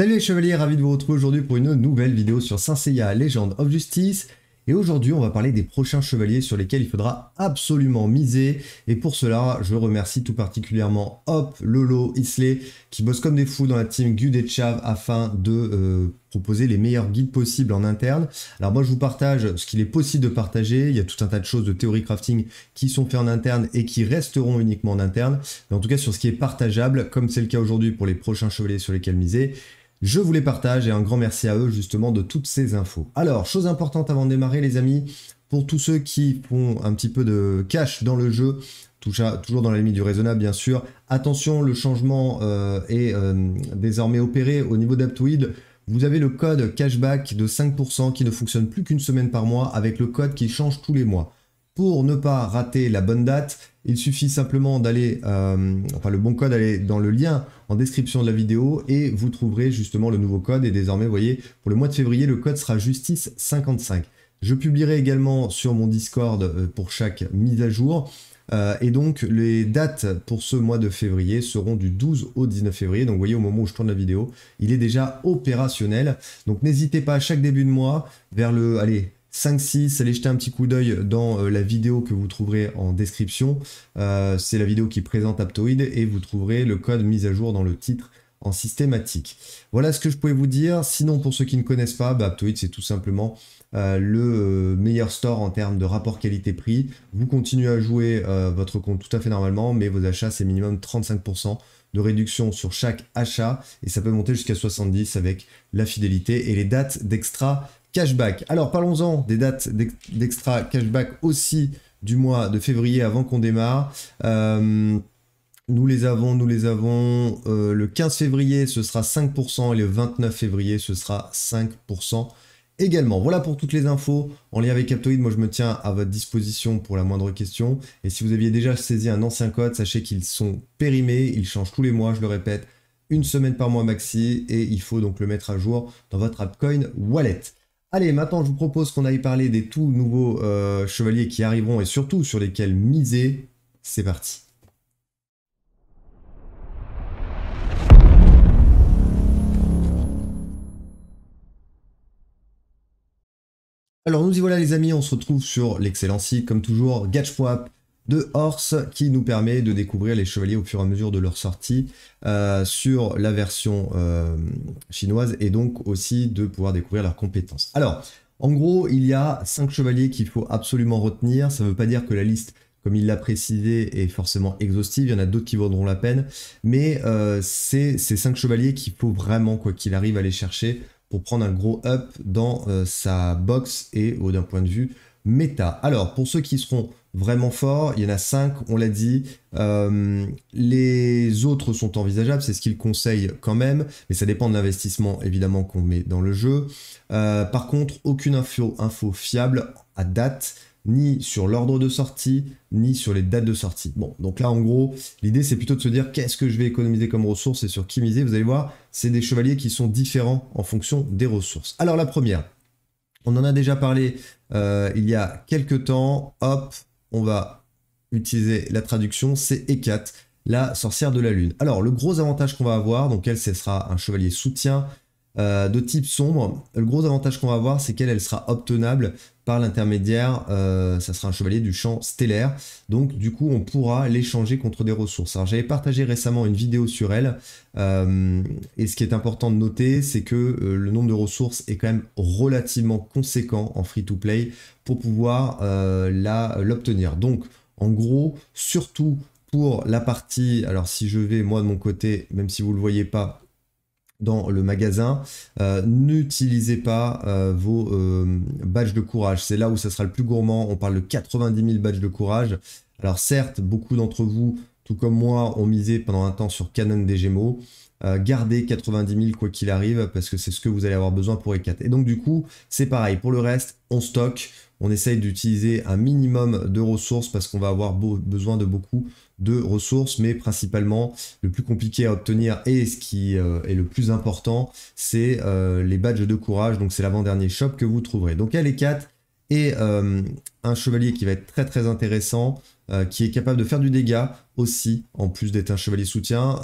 Salut les chevaliers, ravi de vous retrouver aujourd'hui pour une nouvelle vidéo sur Saint Seiya Legend of Justice. Et aujourd'hui, on va parler des prochains chevaliers sur lesquels il faudra absolument miser. Et pour cela, je remercie tout particulièrement Hop, Lolo, Isley, qui bossent comme des fous dans la team Gud et Chav afin de euh, proposer les meilleurs guides possibles en interne. Alors moi, je vous partage ce qu'il est possible de partager. Il y a tout un tas de choses de théorie crafting qui sont faites en interne et qui resteront uniquement en interne. Mais en tout cas, sur ce qui est partageable, comme c'est le cas aujourd'hui pour les prochains chevaliers sur lesquels miser, je vous les partage et un grand merci à eux justement de toutes ces infos. Alors, chose importante avant de démarrer les amis, pour tous ceux qui font un petit peu de cash dans le jeu, toujours dans la limite du raisonnable bien sûr, attention, le changement euh, est euh, désormais opéré au niveau d'Aptoid. Vous avez le code cashback de 5% qui ne fonctionne plus qu'une semaine par mois avec le code qui change tous les mois. Pour ne pas rater la bonne date, il suffit simplement d'aller, euh, enfin le bon code, aller dans le lien en description de la vidéo et vous trouverez justement le nouveau code. Et désormais, vous voyez, pour le mois de février, le code sera justice55. Je publierai également sur mon Discord euh, pour chaque mise à jour. Euh, et donc les dates pour ce mois de février seront du 12 au 19 février. Donc vous voyez au moment où je tourne la vidéo, il est déjà opérationnel. Donc n'hésitez pas à chaque début de mois, vers le allez, 5-6, allez jeter un petit coup d'œil dans euh, la vidéo que vous trouverez en description. Euh, c'est la vidéo qui présente Aptoid et vous trouverez le code mis à jour dans le titre en systématique. Voilà ce que je pouvais vous dire. Sinon, pour ceux qui ne connaissent pas, bah, Aptoid, c'est tout simplement euh, le meilleur store en termes de rapport qualité-prix. Vous continuez à jouer votre compte tout à fait normalement, mais vos achats, c'est minimum 35% de réduction sur chaque achat et ça peut monter jusqu'à 70 avec la fidélité et les dates d'extra cashback. Alors parlons-en des dates d'extra cashback aussi du mois de février avant qu'on démarre. Euh, nous les avons, nous les avons. Euh, le 15 février, ce sera 5% et le 29 février, ce sera 5% également. Voilà pour toutes les infos en lien avec Captoid, Moi, je me tiens à votre disposition pour la moindre question. Et si vous aviez déjà saisi un ancien code, sachez qu'ils sont périmés, ils changent tous les mois, je le répète, une semaine par mois maxi, et il faut donc le mettre à jour dans votre AppCoin Wallet. Allez, maintenant je vous propose qu'on aille parler des tout nouveaux euh, chevaliers qui arriveront et surtout sur lesquels miser. C'est parti. Alors nous y voilà les amis, on se retrouve sur l'excellent comme toujours, Gatch.app de Horse qui nous permet de découvrir les chevaliers au fur et à mesure de leur sortie euh, sur la version euh, chinoise et donc aussi de pouvoir découvrir leurs compétences. Alors, en gros, il y a cinq chevaliers qu'il faut absolument retenir. Ça ne veut pas dire que la liste, comme il l'a précisé, est forcément exhaustive. Il y en a d'autres qui vaudront la peine. Mais euh, c'est ces cinq chevaliers qu'il faut vraiment, quoi qu'il arrive, à les chercher pour prendre un gros up dans sa box et au d'un point de vue méta. Alors, pour ceux qui seront vraiment forts, il y en a 5, on l'a dit. Euh, les autres sont envisageables, c'est ce qu'ils conseillent quand même, mais ça dépend de l'investissement évidemment qu'on met dans le jeu. Euh, par contre, aucune info, info fiable à date ni sur l'ordre de sortie, ni sur les dates de sortie. Bon, donc là, en gros, l'idée, c'est plutôt de se dire qu'est-ce que je vais économiser comme ressources et sur qui miser. Vous allez voir, c'est des chevaliers qui sont différents en fonction des ressources. Alors, la première, on en a déjà parlé euh, il y a quelques temps. Hop, on va utiliser la traduction, c'est E4, la sorcière de la lune. Alors, le gros avantage qu'on va avoir, donc elle, ce sera un chevalier soutien euh, de type sombre. Le gros avantage qu'on va voir, c'est qu'elle elle sera obtenable par l'intermédiaire, euh, ça sera un chevalier du champ stellaire. Donc du coup, on pourra l'échanger contre des ressources. Alors j'avais partagé récemment une vidéo sur elle, euh, et ce qui est important de noter, c'est que le nombre de ressources est quand même relativement conséquent en free-to-play pour pouvoir l'obtenir. Donc en gros, surtout pour la partie, alors si je vais moi de mon côté, même si vous ne le voyez pas, dans le magasin. Euh, n'utilisez pas euh, vos euh, badges de courage. C'est là où ça sera le plus gourmand. On parle de 90 000 badges de courage. Alors certes, beaucoup d'entre vous, tout comme moi, ont misé pendant un temps sur Canon des Gémeaux. gardez 90 000 quoi qu'il arrive parce que c'est ce que vous allez avoir besoin pour E4. Et donc du coup, c'est pareil. Pour le reste, on stocke on essaye d'utiliser un minimum de ressources parce qu'on va avoir besoin de beaucoup de ressources, mais principalement le plus compliqué à obtenir et ce qui euh, est le plus important, c'est euh, les badges de courage. Donc c'est l'avant-dernier shop que vous trouverez. Donc elle est 4 et euh, un chevalier qui va être très très intéressant, qui est capable de faire du dégât aussi, en plus d'être un chevalier soutien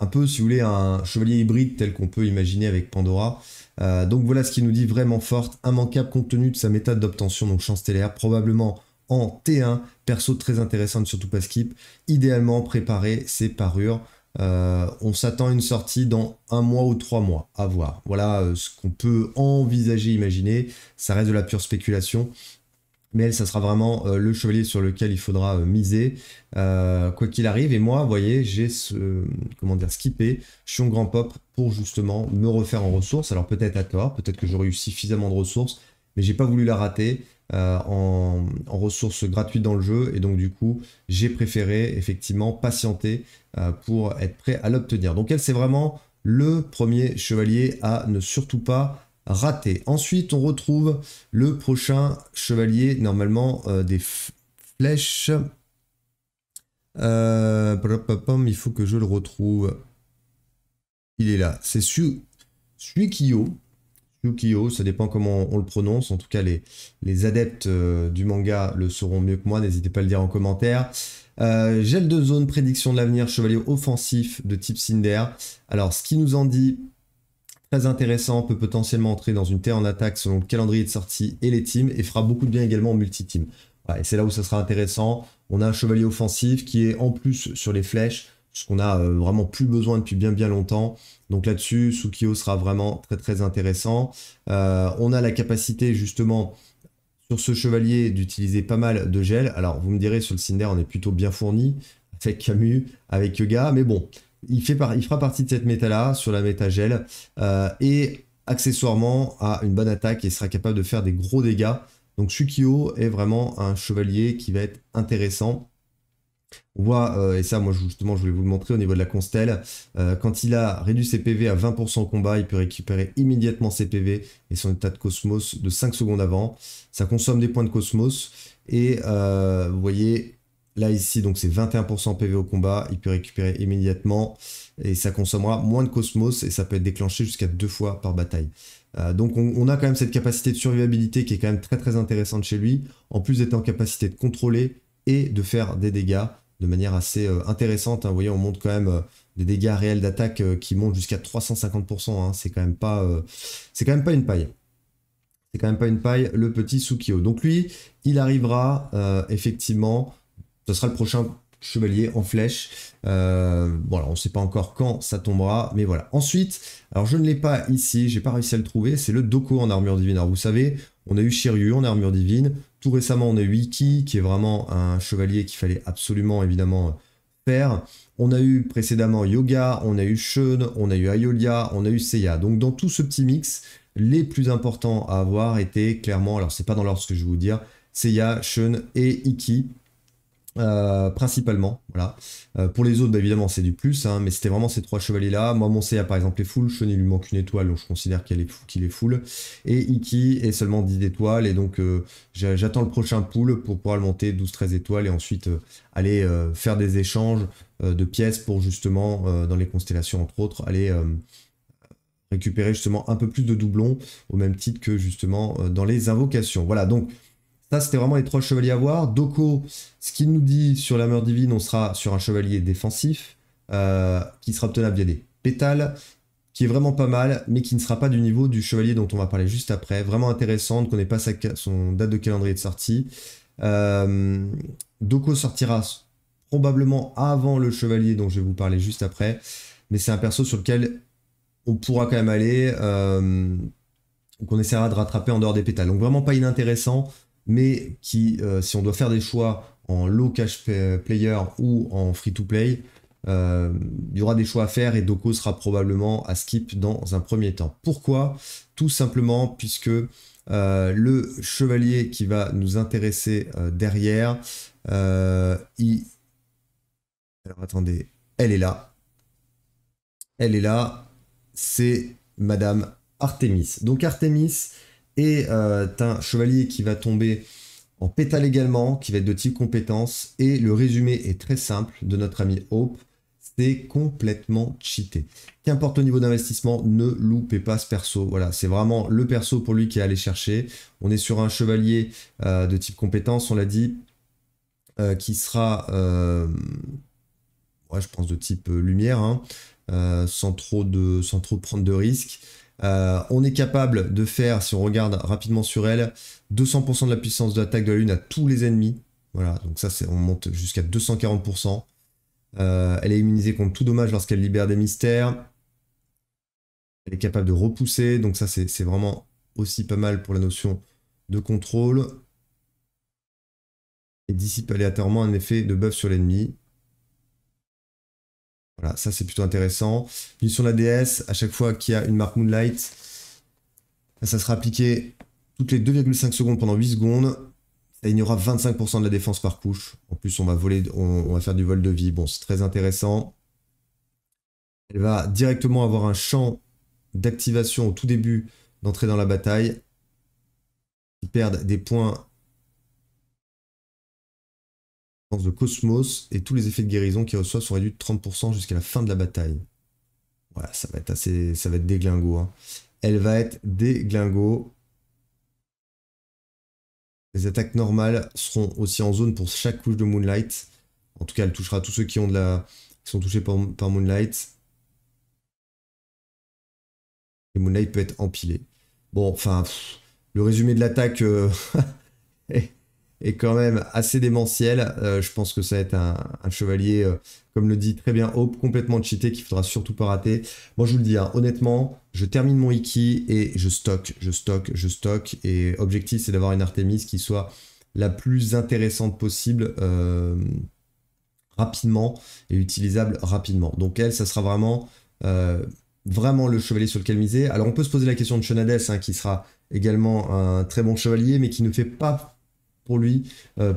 un peu, si vous voulez, un chevalier hybride tel qu'on peut imaginer avec Pandora. Euh, donc voilà ce qu'il nous dit vraiment forte, immanquable compte tenu de sa méthode d'obtention, donc chance stellaire, probablement en T1, perso très intéressante, surtout pas skip. Idéalement préparer ses parures. Euh, on s'attend à une sortie dans un mois ou trois mois, à voir. Voilà euh, ce qu'on peut envisager, imaginer. Ça reste de la pure spéculation, mais elle, ça sera vraiment euh, le chevalier sur lequel il faudra euh, miser, euh, quoi qu'il arrive. Et moi, vous voyez, j'ai ce, comment dire, skippé Chion Grand Pop pour justement me refaire en ressources. Alors peut-être à tort, peut-être que j'aurais eu suffisamment de ressources, mais j'ai pas voulu la rater en, en, ressources gratuites dans le jeu. Et donc du coup, j'ai préféré effectivement patienter pour être prêt à l'obtenir. Donc elle, c'est vraiment le premier chevalier à ne surtout pas raté. Ensuite, on retrouve le prochain chevalier, normalement euh, des flèches. Euh, il faut que je le retrouve. Il est là. C'est Su Suikio. ça dépend comment on, le prononce. En tout cas, les, les adeptes euh, du manga le sauront mieux que moi. N'hésitez pas à le dire en commentaire. Euh, gel de zone, prédiction de l'avenir, chevalier offensif de type Cinder. Alors, ce qui nous en dit très intéressant, peut potentiellement entrer dans une terre en attaque selon le calendrier de sortie et les teams, et fera beaucoup de bien également en multi-team. et c'est là où ça sera intéressant. On a un chevalier offensif qui est en plus sur les flèches, ce qu'on a euh, vraiment plus besoin depuis bien bien longtemps. Donc là-dessus, Sukio sera vraiment très très intéressant. Euh, on a la capacité justement sur ce chevalier d'utiliser pas mal de gel. Alors vous me direz sur le Cinder on est plutôt bien fourni avec Camus, avec Yoga, mais bon, il, fera partie de cette méta-là, sur la méta gel, euh, et accessoirement à une bonne attaque et sera capable de faire des gros dégâts. Donc Shukio est vraiment un chevalier qui va être intéressant. On voit, euh, et ça moi justement je voulais vous le montrer au niveau de la constelle, euh, quand il a réduit ses PV à 20% combat, il peut récupérer immédiatement ses PV et son état de cosmos de 5 secondes avant. Ça consomme des points de cosmos et vous voyez Là ici, donc c'est 21% PV au combat, il peut récupérer immédiatement et ça consommera moins de cosmos et ça peut être déclenché jusqu'à deux fois par bataille. Euh, donc on, a quand même cette capacité de survivabilité qui est quand même très très intéressante chez lui, en plus d'être en capacité de contrôler et de faire des dégâts de manière assez euh, intéressante. Hein. Vous voyez, on monte quand même euh, des dégâts réels d'attaque qui montent jusqu'à 350%, hein. c'est quand, même pas, quand même pas une paille. C'est quand même pas une paille, le petit Sukio. Donc lui, il arrivera effectivement ce sera le prochain chevalier en flèche. Euh, voilà, on ne sait pas encore quand ça tombera, mais voilà. Ensuite, alors je ne l'ai pas ici, j'ai pas réussi à le trouver, c'est le Doko en armure divine. Alors vous savez, on a eu Shiryu en armure divine, tout récemment on a eu Iki, qui est vraiment un chevalier qu'il fallait absolument évidemment faire. On a eu précédemment Yoga, on a eu Shun, on a eu Ayolia, on a eu Seiya. Donc dans tout ce petit mix, les plus importants à avoir étaient clairement, alors c'est pas dans l'ordre ce que je vais vous dire, Seiya, Shun et Iki. Euh, principalement, voilà. Euh, pour les autres, bah, évidemment, c'est du plus, hein, mais c'était vraiment ces trois chevaliers-là. Moi, mon CA, par exemple, est full. Chenille lui manque une étoile, donc je considère qu'elle est, qu'il est full. Et Iki est seulement 10 étoiles, et donc euh, j'attends le prochain pool pour pouvoir le monter 12-13 étoiles, et ensuite aller faire des échanges de pièces pour justement, dans les constellations entre autres, aller récupérer justement un peu plus de doublons, au même titre que justement dans les invocations. Voilà, donc... Ça, c'était vraiment les trois chevaliers à voir. Doko, ce qu'il nous dit sur la mort divine, on sera sur un chevalier défensif euh, qui sera obtenable via des pétales, qui est vraiment pas mal, mais qui ne sera pas du niveau du chevalier dont on va parler juste après. Vraiment intéressant, on ne pas sa, son date de calendrier de sortie. Euh, Doko sortira probablement avant le chevalier dont je vais vous parler juste après, mais c'est un perso sur lequel on pourra quand même aller. Euh, qu'on essaiera de rattraper en dehors des pétales. Donc vraiment pas inintéressant mais qui, euh, si on doit faire des choix en low cash player ou en free to play, euh, il y aura des choix à faire et Doko sera probablement à skip dans un premier temps. Pourquoi Tout simplement puisque euh, le chevalier qui va nous intéresser derrière, il... attendez, elle est là. Elle est là, c'est Madame Artemis. Donc Artemis, et euh, un chevalier qui va tomber en pétale également, qui va être de type compétence. Et le résumé est très simple de notre ami Hope. C'est complètement cheaté. Qu'importe au niveau d'investissement, ne loupez pas ce perso. Voilà, c'est vraiment le perso pour lui qui est allé chercher. On est sur un chevalier euh, de type compétence, on l'a dit, euh, qui sera, je pense, de type lumière, hein, sans, trop de, sans trop prendre de risques. Euh, on est capable de faire, si on regarde rapidement sur elle, 200% de la puissance d'attaque de la Lune à tous les ennemis. Voilà, donc ça, on monte jusqu'à 240%. Euh, elle est immunisée contre tout dommage lorsqu'elle libère des mystères. Elle est capable de repousser, donc ça, c'est vraiment aussi pas mal pour la notion de contrôle. Et dissipe aléatoirement un effet de buff sur l'ennemi. Voilà, ça c'est plutôt intéressant. Puis sur la DS, à chaque fois qu'il y a une marque Moonlight, ça sera appliqué toutes les 2,5 secondes pendant 8 secondes. il y aura 25% de la défense par couche. En plus, on va voler, on va faire du vol de vie. Bon, c'est très intéressant. Elle va directement avoir un champ d'activation au tout début d'entrer dans la bataille. Ils perdent des points de Cosmos et tous les effets de guérison qu'il reçoit sont réduits de 30% jusqu'à la fin de la bataille. Voilà, ça va être assez. Ça va être déglingo. Hein. Elle va être déglingo. Les attaques normales seront aussi en zone pour chaque couche de Moonlight. En tout cas, elle touchera tous ceux qui, ont de la... sont touchés par, Moonlight. Et Moonlight peut être empilé. Bon, enfin, le résumé de l'attaque euh, est quand même assez démentiel. Euh, je pense que ça va être un, chevalier, euh, comme le dit très bien Hope, complètement cheaté qu'il faudra surtout pas rater. Moi, je vous le dis, hein, honnêtement, je termine mon Iki, et je stocke, je stocke, je stocke. Et objectif, c'est d'avoir une Artemis qui soit la plus intéressante possible. Euh, rapidement et utilisable rapidement. Donc elle, ça sera vraiment vraiment le chevalier sur lequel miser. Alors on peut se poser la question de Shenades, hein, qui sera également un très bon chevalier, mais qui ne fait pas lui, ne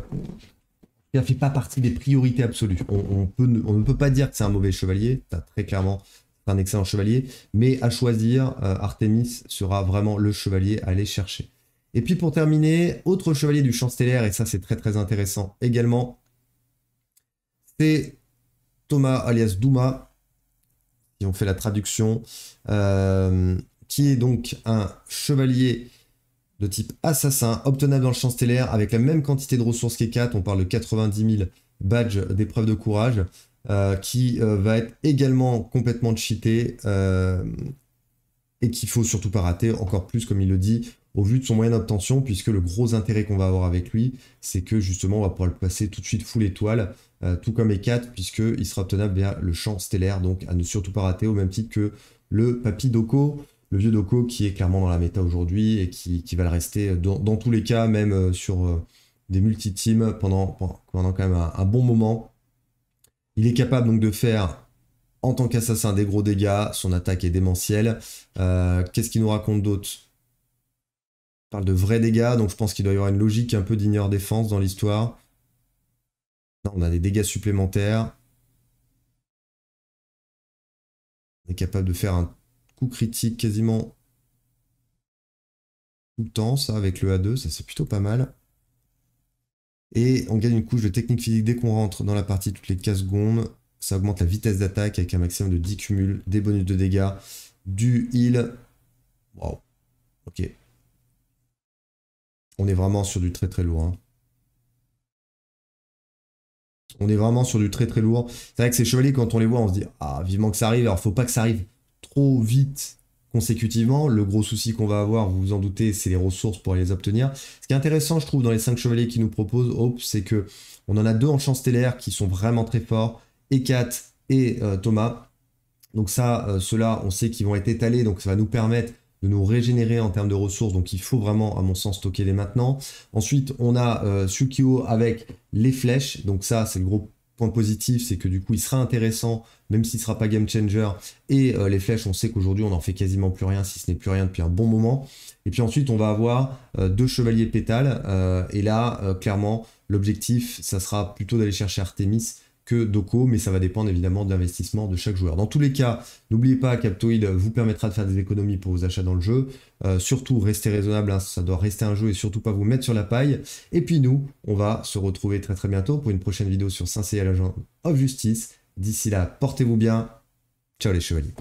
euh, fait pas partie des priorités absolues. On, peut, on ne peut pas dire que c'est un mauvais chevalier, très clairement, un excellent chevalier, mais à choisir, euh, Artemis sera vraiment le chevalier à aller chercher. Et puis pour terminer, autre chevalier du champ stellaire, et ça c'est très très intéressant également, c'est Thomas alias Douma, qui ont fait la traduction, euh, qui est donc un chevalier de type assassin, obtenable dans le champ stellaire, avec la même quantité de ressources qu'E4, on parle de 90 000 badges d'épreuve de courage, euh, qui euh, va être également complètement cheaté, euh, et qu'il faut surtout pas rater, encore plus comme il le dit, au vu de son moyen d'obtention, puisque le gros intérêt qu'on va avoir avec lui, c'est que justement on va pouvoir le passer tout de suite full étoile, tout comme E4, puisqu'il sera obtenable via le champ stellaire, donc à ne surtout pas rater, au même titre que le Papy Doko le vieux Doko qui est clairement dans la méta aujourd'hui et qui, va le rester dans, tous les cas, même euh, sur euh, des multi-teams pendant, pendant quand même un, bon moment. Il est capable donc de faire en tant qu'assassin des gros dégâts, son attaque est démentielle. Euh, qu'est-ce qu'il nous raconte d'autre parle de vrais dégâts, donc je pense qu'il doit y avoir une logique un peu d'ignore défense dans l'histoire. on a des dégâts supplémentaires. On est capable de faire un critique quasiment tout le temps, ça, avec le A2, ça c'est plutôt pas mal. Et on gagne une couche de technique physique dès qu'on rentre dans la partie toutes les 15 secondes. Ça augmente la vitesse d'attaque avec un maximum de 10 cumuls, des bonus de dégâts, du heal. Waouh. Ok. On est vraiment sur du très très lourd. Hein. On est vraiment sur du très très lourd. C'est vrai que ces chevaliers, quand on les voit, on se dit Ah, vivement que ça arrive. Alors, faut pas que ça arrive trop vite consécutivement. Le gros souci qu'on va avoir, vous vous en doutez, c'est les ressources pour les obtenir. Ce qui est intéressant, je trouve, dans les cinq chevaliers qui nous proposent hop, c'est que on en a deux en chance stellaire qui sont vraiment très forts, Ekat et euh, Thomas. Donc ça, euh, ceux-là, on sait qu'ils vont être étalés, donc ça va nous permettre de nous régénérer en termes de ressources, donc il faut vraiment, à mon sens, stocker les maintenant. Ensuite, on a euh, sukiyo avec les flèches, donc ça, c'est le gros positif, c'est que du coup, il sera intéressant, même s'il sera pas game changer. Et euh, les flèches, on sait qu'aujourd'hui, on n'en fait quasiment plus rien, si ce n'est plus rien depuis un bon moment. Et puis ensuite, on va avoir euh, deux chevaliers pétales. Euh, et là, clairement, l'objectif, ça sera plutôt d'aller chercher Artemis Doco, mais ça va dépendre évidemment de l'investissement de chaque joueur. Dans tous les cas, n'oubliez pas, Captoid vous permettra de faire des économies pour vos achats dans le jeu. Euh, surtout, restez raisonnable, hein, ça doit rester un jeu et surtout pas vous mettre sur la paille. Et puis nous, on va se retrouver très très bientôt pour une prochaine vidéo sur saint à l'agent of justice. D'ici là, portez-vous bien. Ciao les chevaliers.